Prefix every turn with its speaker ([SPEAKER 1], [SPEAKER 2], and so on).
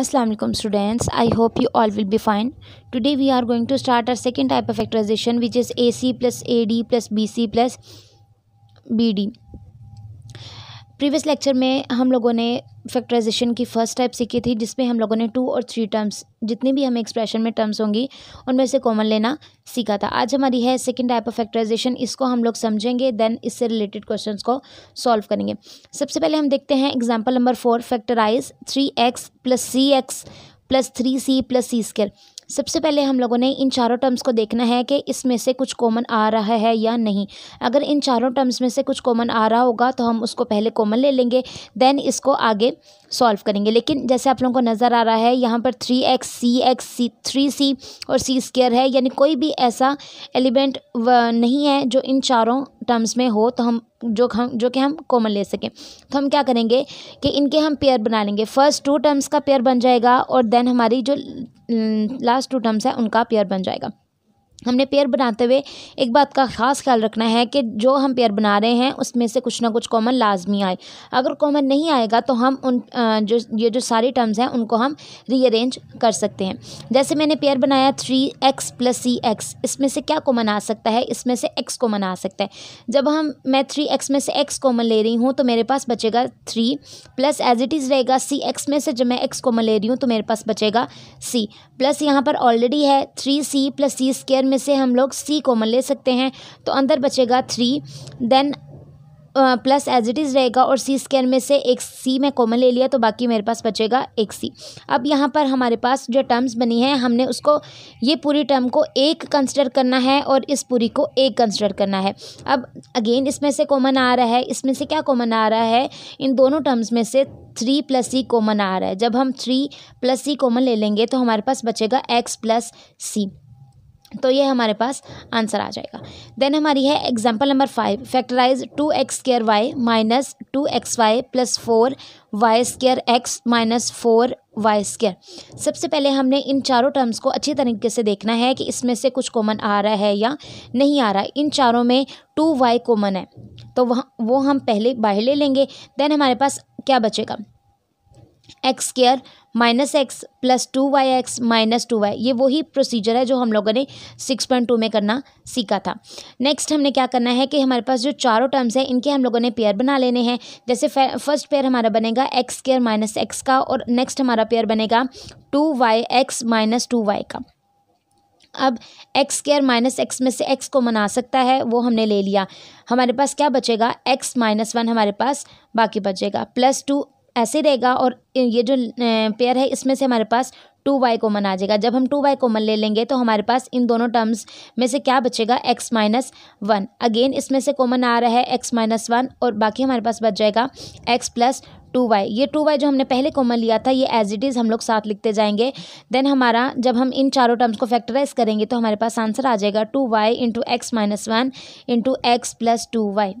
[SPEAKER 1] Assalamu alaikum students I hope you all will be fine today we are going to start our second type of factorization which is AC plus AD plus BC plus BD previous lecture में हम लोगों ने factorisation की first type सीखी थी जिसमें हम लोगों ने टू और थ्री टर्म्स जितनी भी हमें एक्सप्रेशन में टर्म्स होंगी उनमें से कॉमन लेना सीखा था आज हमारी है सेकेंड टाइप ऑफ फैक्टराइजेशन इसको हम लोग समझेंगे देन इससे रिलेटेड क्वेश्चन को सॉल्व करेंगे सबसे पहले हम देखते हैं example number four factorise three x plus c x plus three c plus c square सबसे पहले हम लोगों ने इन चारों टर्म्स को देखना है कि इसमें से कुछ कॉमन आ रहा है या नहीं अगर इन चारों टर्म्स में से कुछ कॉमन आ रहा होगा तो हम उसको पहले कॉमन ले लेंगे देन इसको आगे सॉल्व करेंगे लेकिन जैसे आप लोगों को नज़र आ रहा है यहाँ पर three x c x c three c और सी स्केयर है यानी कोई भी ऐसा एलिमेंट नहीं है जो इन चारों टर्म्स में हो तो हम जो हम जो कि हम कॉमन ले सकें तो हम क्या करेंगे कि इनके हम पेयर बना लेंगे फर्स्ट टू टर्म्स का पेयर बन जाएगा और देन हमारी जो लास्ट टू टर्म्स है उनका पेयर बन जाएगा हमने पेयर बनाते हुए एक बात का ख़ास ख्याल रखना है कि जो हम पेयर बना रहे हैं उसमें से कुछ ना कुछ कॉमन लाजमी आए अगर कॉमन नहीं आएगा तो हम उन जो ये जो सारे टर्म्स हैं उनको हम रीअरेंज कर सकते हैं जैसे मैंने पेयर बनाया three x plus c x इसमें से क्या कॉमन आ सकता है इसमें से एक्स कॉमन आ सकता है जब हम मैं थ्री एक्स में से एक्स कॉमन ले रही हूँ तो मेरे पास बचेगा three plus as it is रहेगा सी एक्स में से जब मैं एक्स कॉमन ले रही हूँ तो मेरे पास बचेगा सी प्लस यहाँ पर ऑलरेडी है three c plus c square में से हम लोग सी कॉमन ले सकते हैं तो अंदर बचेगा three then plus as it is रहेगा और सी स्क्वायर में से एक सी में कॉमन ले लिया तो बाकी मेरे पास बचेगा एक सी अब यहाँ पर हमारे पास जो टर्म्स बनी हैं हमने उसको ये पूरी टर्म को एक कंसिडर करना है और इस पूरी को एक कंसिडर करना है अब अगेन इसमें से कॉमन आ रहा है इसमें से क्या कॉमन आ रहा है इन दोनों टर्म्स में से थ्री प्लस सी कॉमन आ रहा है जब हम थ्री प्लस सी कॉमन ले लेंगे तो हमारे पास बचेगा एक्स प्लस सी तो ये हमारे पास आंसर आ जाएगा देन हमारी है example number five factorise two x square y minus two x y plus four y square x minus four y square सबसे पहले हमने इन चारों टर्म्स को अच्छी तरीके से देखना है कि इसमें से कुछ कॉमन आ रहा है या नहीं आ रहा है इन चारों में टू वाई कॉमन है तो वह वो हम पहले बाहर ले लेंगे देन हमारे पास क्या बचेगा x square minus x plus two y x minus two y ये वही प्रोसीजर है जो हम लोगों ने सिक्स पॉइंट टू में करना सीखा था नेक्स्ट हमने क्या करना है कि हमारे पास जो चारों टर्म्स हैं इनके हम लोगों ने पेयर बना लेने हैं जैसे फर्स्ट पेयर हमारा बनेगा एक्स स्केयर माइनस एक्स का और नेक्स्ट हमारा पेयर बनेगा two y x minus two y का अब एक्स स्केयर माइनस एक्स में से एक्स को मना सकता है वो हमने ले लिया हमारे पास क्या बचेगा एक्स माइनस वन हमारे पास बाकी बचेगा प्लस टू ऐसे रहेगा और ये जो पेयर है इसमें से हमारे पास टू वाई कॉमन आ जाएगा जब हम टू वाई कॉमन ले लेंगे तो हमारे पास इन दोनों टर्म्स में से क्या बचेगा एक्स माइनस वन अगेन इसमें से कॉमन आ रहा है एक्स माइनस वन और बाकी हमारे पास बच जाएगा एक्स प्लस टू वाई ये टू वाई जो हमने पहले कॉमन लिया था ये एज इट इज़ हम लोग साथ लिखते जाएंगे देन हमारा जब हम इन चारों टर्म्स को फैक्टराइज करेंगे तो हमारे पास आंसर आ जाएगा two y into x minus one into x plus two Y